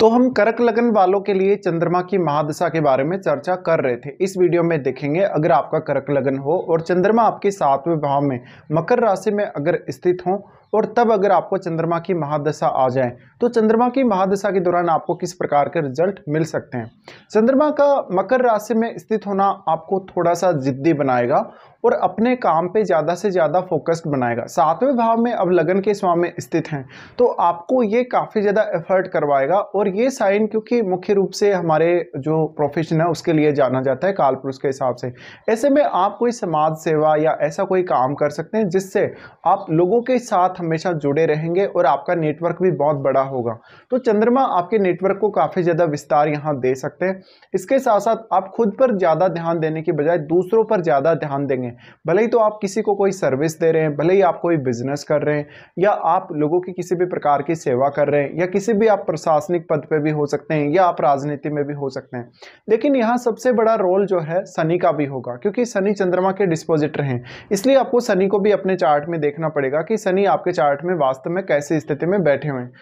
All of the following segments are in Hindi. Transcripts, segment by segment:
तो हम करक लगन वालों के लिए चंद्रमा की महादशा के बारे में चर्चा कर रहे थे इस वीडियो में देखेंगे अगर आपका करक लगन हो और चंद्रमा आपके सातवें भाव में मकर राशि में अगर स्थित हो और तब अगर आपको चंद्रमा की महादशा आ जाए तो चंद्रमा की महादशा के दौरान आपको किस प्रकार के रिजल्ट मिल सकते हैं चंद्रमा का मकर राशि में स्थित होना आपको थोड़ा सा जिद्दी बनाएगा और अपने काम पे ज़्यादा से ज़्यादा फोकस्ड बनाएगा सातवें भाव में अब लगन के स्वामी स्थित हैं तो आपको ये काफ़ी ज़्यादा एफर्ट करवाएगा और ये साइन क्योंकि मुख्य रूप से हमारे जो प्रोफेशन है उसके लिए जाना जाता है काल पुरुष के हिसाब से ऐसे में आप कोई समाज सेवा या ऐसा कोई काम कर सकते हैं जिससे आप लोगों के साथ साथ हमेशा जुड़े रहेंगे और आपका नेटवर्क भी बहुत बड़ा होगा तो चंद्रमा आपके नेटवर्क को काफ़ी ज़्यादा विस्तार यहाँ दे सकते हैं इसके साथ साथ आप खुद पर ज़्यादा ध्यान देने के बजाय दूसरों पर ज़्यादा ध्यान देंगे भले ही तो आप किसी को कोई सर्विस दे रहे हैं भले ही आप कोई बिजनेस कर रहे हैं या आप लोगों की किसी भी प्रकार की सेवा कर रहे हैं या किसी भी आप प्रशासनिक पद पर भी हो सकते हैं या आप राजनीति में भी हो सकते हैं लेकिन यहाँ सबसे बड़ा रोल जो है शनि का भी होगा क्योंकि शनि चंद्रमा के डिस्पोजिटर हैं इसलिए आपको शनि को भी अपने चार्ट में देखना पड़ेगा कि शनि आपके आपके चार्ट में वास्तव में कैसे स्थिति में बैठे हुए हैं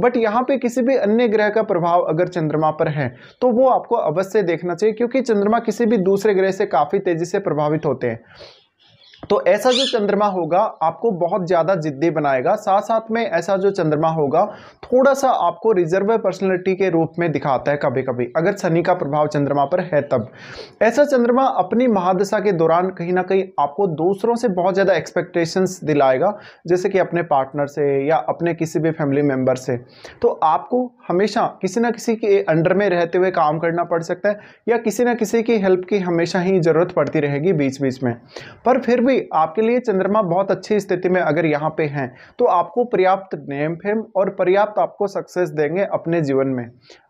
बट यहाँ पे किसी भी अन्य ग्रह का प्रभाव अगर चंद्रमा पर है तो वो आपको अवश्य देखना चाहिए क्योंकि चंद्रमा किसी भी दूसरे ग्रह से काफ़ी तेज़ी से प्रभावित होते हैं तो ऐसा जो चंद्रमा होगा आपको बहुत ज़्यादा जिद्दी बनाएगा साथ साथ में ऐसा जो चंद्रमा होगा थोड़ा सा आपको रिजर्व पर्सनैलिटी के रूप में दिखाता है कभी कभी अगर शनि का प्रभाव चंद्रमा पर है तब ऐसा चंद्रमा अपनी महादशा के दौरान कहीं ना कहीं आपको दूसरों से बहुत ज़्यादा एक्सपेक्टेशंस दिलाएगा जैसे कि अपने पार्टनर से या अपने किसी भी फैमिली मेंबर से तो आपको हमेशा किसी ना किसी के अंडर में रहते हुए काम करना पड़ सकता है या किसी ना किसी की हेल्प की हमेशा ही ज़रूरत पड़ती रहेगी बीच बीच में पर फिर भी कोई आपके लिए चंद्रमा बहुत अच्छी स्थिति में अगर यहाँ पे हैं तो आपको पर्याप्त नेम फेम और पर्याप्त आपको सक्सेस देंगे अपने जीवन में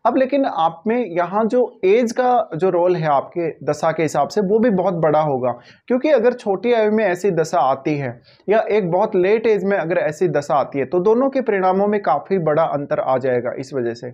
अब लेकिन आप में यहाँ जो एज का जो रोल है आपके दशा के हिसाब से वो भी बहुत बड़ा होगा क्योंकि अगर छोटी आयु में ऐसी दशा आती है या एक बहुत लेट एज में अगर ऐसी दशा आती है तो दोनों के परिणामों में काफ़ी बड़ा अंतर आ जाएगा इस वजह से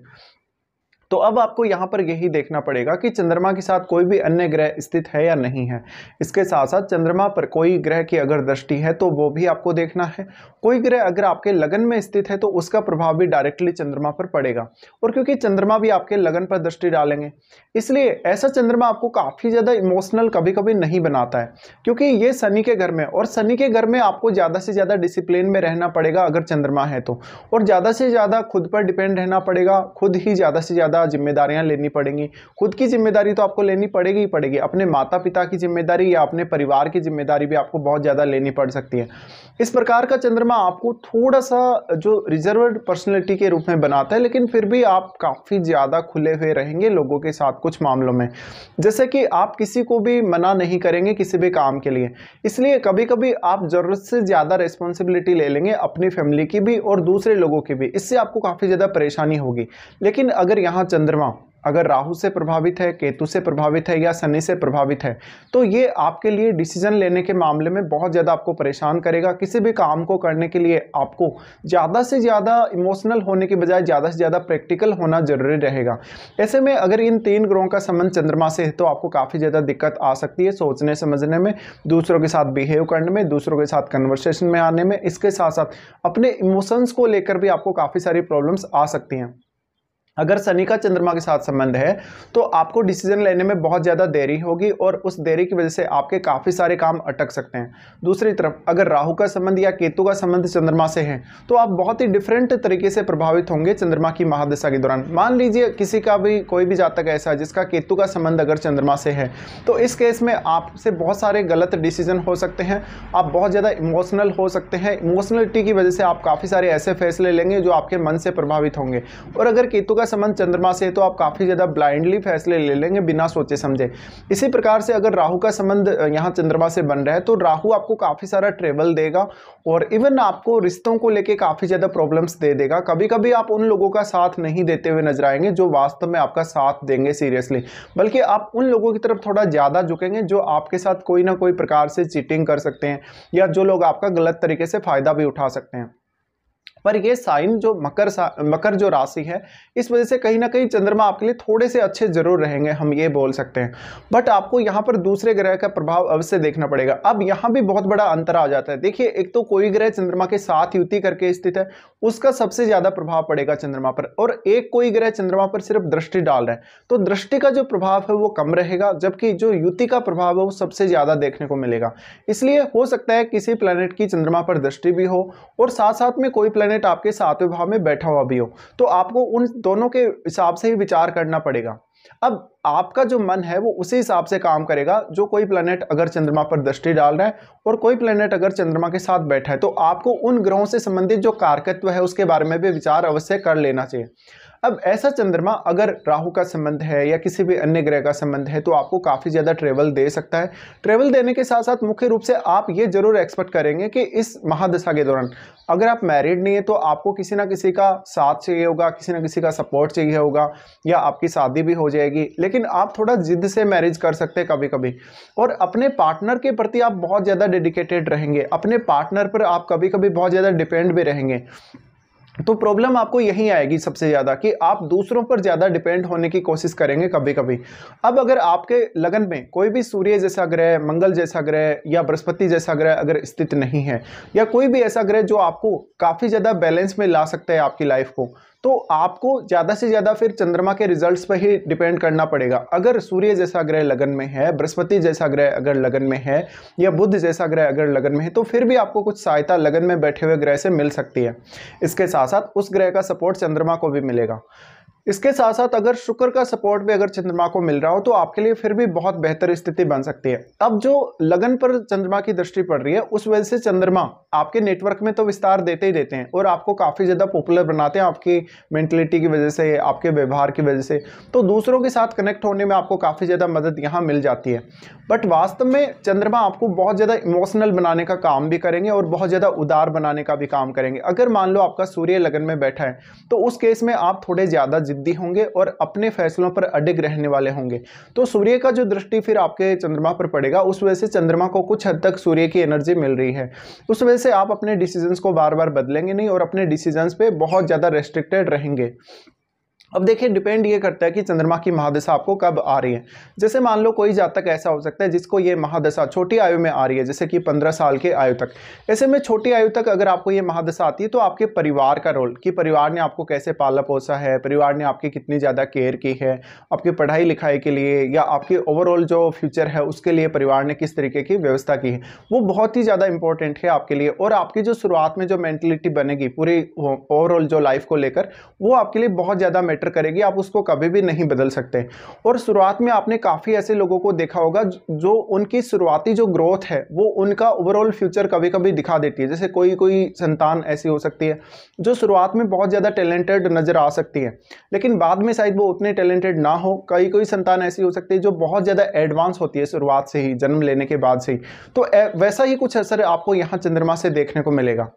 तो अब आपको यहाँ पर यही देखना पड़ेगा कि चंद्रमा के साथ कोई भी अन्य ग्रह स्थित है या नहीं है इसके साथ साथ चंद्रमा पर कोई ग्रह की अगर दृष्टि है तो वो भी आपको देखना है कोई ग्रह अगर आपके लगन में स्थित है तो उसका प्रभाव भी डायरेक्टली चंद्रमा पर पड़ेगा और क्योंकि चंद्रमा भी आपके लगन पर दृष्टि डालेंगे इसलिए ऐसा चंद्रमा आपको काफ़ी ज़्यादा इमोशनल कभी कभी नहीं बनाता है क्योंकि ये शनि के घर में और शनि के घर में आपको ज़्यादा से ज़्यादा डिसिप्लिन में रहना पड़ेगा अगर चंद्रमा है तो और ज़्यादा से ज़्यादा खुद पर डिपेंड रहना पड़ेगा खुद ही ज़्यादा से ज़्यादा ज़्यादा जिम्मेदारियाँ लेनी पड़ेंगी खुद की जिम्मेदारी तो आपको लेनी पड़ेगी ही पड़ेगी अपने माता पिता की जिम्मेदारी या अपने परिवार की जिम्मेदारी भी आपको बहुत ज़्यादा लेनी पड़ सकती है इस प्रकार का चंद्रमा आपको थोड़ा सा जो रिजर्व पर्सनैलिटी के रूप में बनाता है लेकिन फिर भी आप काफ़ी ज़्यादा खुले हुए रहेंगे लोगों के साथ कुछ मामलों में जैसे कि आप किसी को भी मना नहीं करेंगे किसी भी काम के लिए इसलिए कभी कभी आप ज़रूरत से ज़्यादा रिस्पॉन्सिबिलिटी ले लेंगे अपनी फैमिली की भी और दूसरे लोगों की भी इससे आपको काफ़ी ज़्यादा परेशानी होगी लेकिन अगर यहाँ चंद्रमा अगर राहु से प्रभावित है केतु से प्रभावित है या शनि से प्रभावित है तो ये आपके लिए डिसीजन लेने के मामले में बहुत ज़्यादा आपको परेशान करेगा किसी भी काम को करने के लिए आपको ज़्यादा से ज़्यादा इमोशनल होने के बजाय ज़्यादा से ज़्यादा प्रैक्टिकल होना जरूरी रहेगा ऐसे में अगर इन तीन ग्रहों का संबंध चंद्रमा से है तो आपको काफ़ी ज़्यादा दिक्कत आ सकती है सोचने समझने में दूसरों के साथ बिहेव करने में दूसरों के साथ कन्वर्सेशन में आने में इसके साथ साथ अपने इमोशंस को लेकर भी आपको काफ़ी सारी प्रॉब्लम्स आ सकती हैं अगर शनि का चंद्रमा के साथ संबंध है तो आपको डिसीजन लेने में बहुत ज़्यादा देरी होगी और उस देरी की वजह से आपके काफ़ी सारे काम अटक सकते हैं दूसरी तरफ अगर राहु का संबंध या केतु का संबंध चंद्रमा से है तो आप बहुत ही डिफरेंट तरीके से प्रभावित होंगे चंद्रमा की महादशा के दौरान मान लीजिए किसी का भी कोई भी जातक ऐसा है जिसका केतु का संबंध अगर चंद्रमा से है तो इस केस में आपसे बहुत सारे गलत डिसीजन हो सकते हैं आप बहुत ज़्यादा इमोशनल हो सकते हैं इमोशनलिटी की वजह से आप काफ़ी सारे ऐसे फैसले लेंगे जो आपके मन से प्रभावित होंगे और अगर केतु का संबंध चंद्रमा से है तो आप काफ़ी ज़्यादा ब्लाइंडली फैसले ले लेंगे बिना सोचे समझे इसी प्रकार से अगर राहु का संबंध यहाँ चंद्रमा से बन रहा है तो राहु आपको काफ़ी सारा ट्रेवल देगा और इवन आपको रिश्तों को लेके काफ़ी ज़्यादा प्रॉब्लम्स दे देगा कभी कभी आप उन लोगों का साथ नहीं देते हुए नजर आएंगे जो वास्तव में आपका साथ देंगे सीरियसली बल्कि आप उन लोगों की तरफ थोड़ा ज़्यादा झुकेंगे जो आपके साथ कोई ना कोई प्रकार से चीटिंग कर सकते हैं या जो लोग आपका गलत तरीके से फ़ायदा भी उठा सकते हैं पर ये साइन जो मकर सा, मकर जो राशि है इस वजह से कहीं ना कहीं चंद्रमा आपके लिए थोड़े से अच्छे जरूर रहेंगे हम ये बोल सकते हैं बट आपको यहाँ पर दूसरे ग्रह का प्रभाव अवश्य देखना पड़ेगा अब यहाँ भी बहुत बड़ा अंतर आ जाता है देखिए एक तो कोई ग्रह चंद्रमा के साथ युति करके स्थित है उसका सबसे ज़्यादा प्रभाव पड़ेगा चंद्रमा पर और एक कोई ग्रह चंद्रमा पर सिर्फ दृष्टि डाल रहा है तो दृष्टि का जो प्रभाव है वो कम रहेगा जबकि जो युति का प्रभाव है वो सबसे ज़्यादा देखने को मिलेगा इसलिए हो सकता है किसी प्लेनेट की चंद्रमा पर दृष्टि भी हो और साथ साथ में कोई प्लानट प्लेनेट आपके सातवें भाव में बैठा हुआ भी हो तो आपको उन दोनों के हिसाब से ही विचार करना पड़ेगा अब आपका जो मन है वो उसी हिसाब से काम करेगा जो कोई प्लेनेट अगर चंद्रमा पर दृष्टि डाल रहा है और कोई प्लेनेट अगर चंद्रमा के साथ बैठा है तो आपको उन ग्रहों से संबंधित जो कारकत्व है उसके बारे में भी विचार अवश्य कर लेना चाहिए अब ऐसा चंद्रमा अगर राहु का संबंध है या किसी भी अन्य ग्रह का संबंध है तो आपको काफ़ी ज़्यादा ट्रेवल दे सकता है ट्रेवल देने के साथ साथ मुख्य रूप से आप ये जरूर एक्सपेक्ट करेंगे कि इस महादशा के दौरान अगर आप मैरिड नहीं है तो आपको किसी ना किसी का साथ चाहिए होगा किसी ना किसी का सपोर्ट चाहिए होगा या आपकी शादी भी हो जाएगी लेकिन आप थोड़ा जिद से मैरिज कर सकते हैं कभी कभी और अपने पार्टनर के प्रति आप बहुत ज़्यादा डेडिकेटेड रहेंगे अपने पार्टनर पर आप कभी कभी बहुत ज़्यादा डिपेंड भी रहेंगे तो प्रॉब्लम आपको यही आएगी सबसे ज़्यादा कि आप दूसरों पर ज़्यादा डिपेंड होने की कोशिश करेंगे कभी कभी अब अगर आपके लगन में कोई भी सूर्य जैसा ग्रह मंगल जैसा ग्रह या बृहस्पति जैसा ग्रह अगर स्थित नहीं है या कोई भी ऐसा ग्रह जो आपको काफ़ी ज़्यादा बैलेंस में ला सकता है आपकी लाइफ को तो आपको ज़्यादा से ज़्यादा फिर चंद्रमा के रिजल्ट्स पर ही डिपेंड करना पड़ेगा अगर सूर्य जैसा ग्रह लगन में है बृहस्पति जैसा ग्रह अगर लगन में है या बुद्ध जैसा ग्रह अगर लगन में है तो फिर भी आपको कुछ सहायता लगन में बैठे हुए ग्रह से मिल सकती है इसके साथ साथ उस ग्रह का सपोर्ट चंद्रमा को भी मिलेगा इसके साथ साथ अगर शुक्र का सपोर्ट भी अगर चंद्रमा को मिल रहा हो तो आपके लिए फिर भी बहुत बेहतर स्थिति बन सकती है अब जो लगन पर चंद्रमा की दृष्टि पड़ रही है उस वजह से चंद्रमा आपके नेटवर्क में तो विस्तार देते ही देते हैं और आपको काफ़ी ज़्यादा पॉपुलर बनाते हैं आपकी मेंटलिटी की वजह से आपके व्यवहार की वजह से तो दूसरों के साथ कनेक्ट होने में आपको काफ़ी ज़्यादा मदद यहाँ मिल जाती है बट वास्तव में चंद्रमा आपको बहुत ज़्यादा इमोशनल बनाने का काम भी करेंगे और बहुत ज़्यादा उदार बनाने का भी काम करेंगे अगर मान लो आपका सूर्य लगन में बैठा है तो उस केस में आप थोड़े ज़्यादा ज़िद्दी होंगे और अपने फैसलों पर अडिग रहने वाले होंगे तो सूर्य का जो दृष्टि फिर आपके चंद्रमा पर पड़ेगा उस वजह से चंद्रमा को कुछ हद तक सूर्य की एनर्जी मिल रही है उस वजह से आप अपने डिसीजंस को बार बार बदलेंगे नहीं और अपने डिसीजंस पे बहुत ज़्यादा रेस्ट्रिक्टेड रहेंगे अब देखिए डिपेंड ये करता है कि चंद्रमा की महादशा आपको कब आ रही है जैसे मान लो कोई जातक ऐसा हो सकता है जिसको ये महादशा छोटी आयु में आ रही है जैसे कि पंद्रह साल के आयु तक ऐसे में छोटी आयु तक अगर आपको ये महादशा आती है तो आपके परिवार का रोल कि परिवार ने आपको कैसे पाला पोसा है परिवार ने आपकी कितनी ज़्यादा केयर की है आपकी पढ़ाई लिखाई के लिए या आपके ओवरऑल जो फ्यूचर है उसके लिए परिवार ने किस तरीके की व्यवस्था की है वो बहुत ही ज़्यादा इंपॉर्टेंट है आपके लिए और आपकी जो शुरुआत में जो मैंटेलिटी बनेगी पूरी ओवरऑल जो लाइफ को लेकर वो आपके लिए बहुत ज़्यादा मैटर करेगी आप उसको कभी भी नहीं बदल सकते और शुरुआत में आपने काफ़ी ऐसे लोगों को देखा होगा जो उनकी शुरुआती जो ग्रोथ है वो उनका ओवरऑल फ्यूचर कभी कभी दिखा देती है जैसे कोई कोई संतान ऐसी हो सकती है जो शुरुआत में बहुत ज़्यादा टैलेंटेड नज़र आ सकती है लेकिन बाद में शायद वो उतने टैलेंटेड ना हो कई कोई संतान ऐसी हो सकती है जो बहुत ज़्यादा एडवांस होती है शुरुआत से ही जन्म लेने के बाद से ही तो वैसा ही कुछ असर आपको यहाँ चंद्रमा से देखने को मिलेगा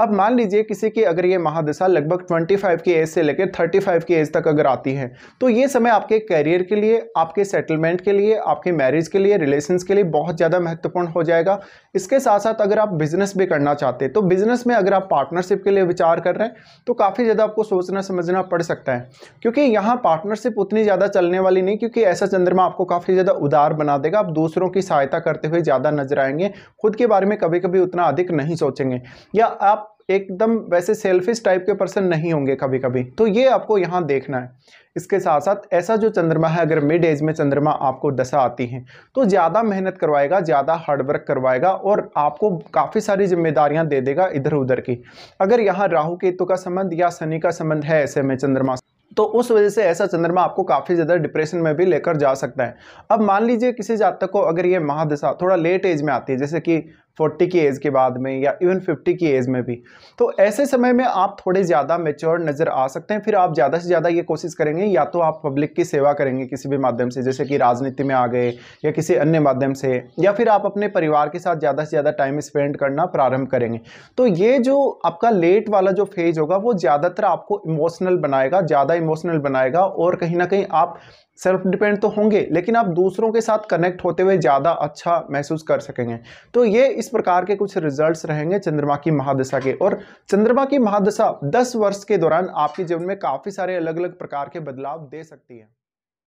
अब मान लीजिए किसी की अगर ये महादशा लगभग 25 की एज से लेकर 35 की एज तक अगर आती है तो ये समय आपके करियर के लिए आपके सेटलमेंट के लिए आपके मैरिज के लिए रिलेशन के लिए बहुत ज़्यादा महत्वपूर्ण हो जाएगा इसके साथ साथ अगर आप बिजनेस भी करना चाहते हैं तो बिजनेस में अगर आप पार्टनरशिप के लिए विचार कर रहे हैं तो काफ़ी ज़्यादा आपको सोचना समझना पड़ सकता है क्योंकि यहाँ पार्टनरशिप उतनी ज़्यादा चलने वाली नहीं क्योंकि ऐसा चंद्रमा आपको काफ़ी ज़्यादा उदार बना देगा आप दूसरों की सहायता करते हुए ज़्यादा नजर आएंगे खुद के बारे में कभी कभी उतना अधिक नहीं सोचेंगे या आप एकदम वैसे सेल्फिश टाइप के पर्सन नहीं होंगे कभी कभी तो ये आपको यहाँ देखना है इसके साथ साथ ऐसा जो चंद्रमा है अगर मिड एज में चंद्रमा आपको दशा आती है तो ज़्यादा मेहनत करवाएगा ज़्यादा हार्डवर्क करवाएगा और आपको काफ़ी सारी जिम्मेदारियाँ दे देगा इधर उधर की अगर यहाँ राहु केतु का संबंध या शनि का संबंध है ऐसे में चंद्रमा तो उस वजह से ऐसा चंद्रमा आपको काफ़ी ज़्यादा डिप्रेशन में भी लेकर जा सकता है अब मान लीजिए किसी जातक को अगर ये महादशा थोड़ा लेट एज में आती है जैसे कि फोर्टी की एज के बाद में या इवन फिफ्टी की एज में भी तो ऐसे समय में आप थोड़े ज़्यादा मेच्योर नज़र आ सकते हैं फिर आप ज़्यादा से ज़्यादा ये कोशिश करेंगे या तो आप पब्लिक की सेवा करेंगे किसी भी माध्यम से जैसे कि राजनीति में आ गए या किसी अन्य माध्यम से या फिर आप अपने परिवार के साथ ज़्यादा से ज़्यादा टाइम स्पेंड करना प्रारंभ करेंगे तो ये जो आपका लेट वाला जो फेज होगा वो ज़्यादातर आपको इमोशनल बनाएगा ज़्यादा इमोशनल बनाएगा और कहीं ना कहीं आप सेल्फ डिपेंड तो होंगे लेकिन आप दूसरों के साथ कनेक्ट होते हुए ज़्यादा अच्छा महसूस कर सकेंगे तो ये इस प्रकार के कुछ रिजल्ट्स रहेंगे चंद्रमा की महादशा के और चंद्रमा की महादशा दस वर्ष के दौरान आपके जीवन में काफ़ी सारे अलग अलग प्रकार के बदलाव दे सकती है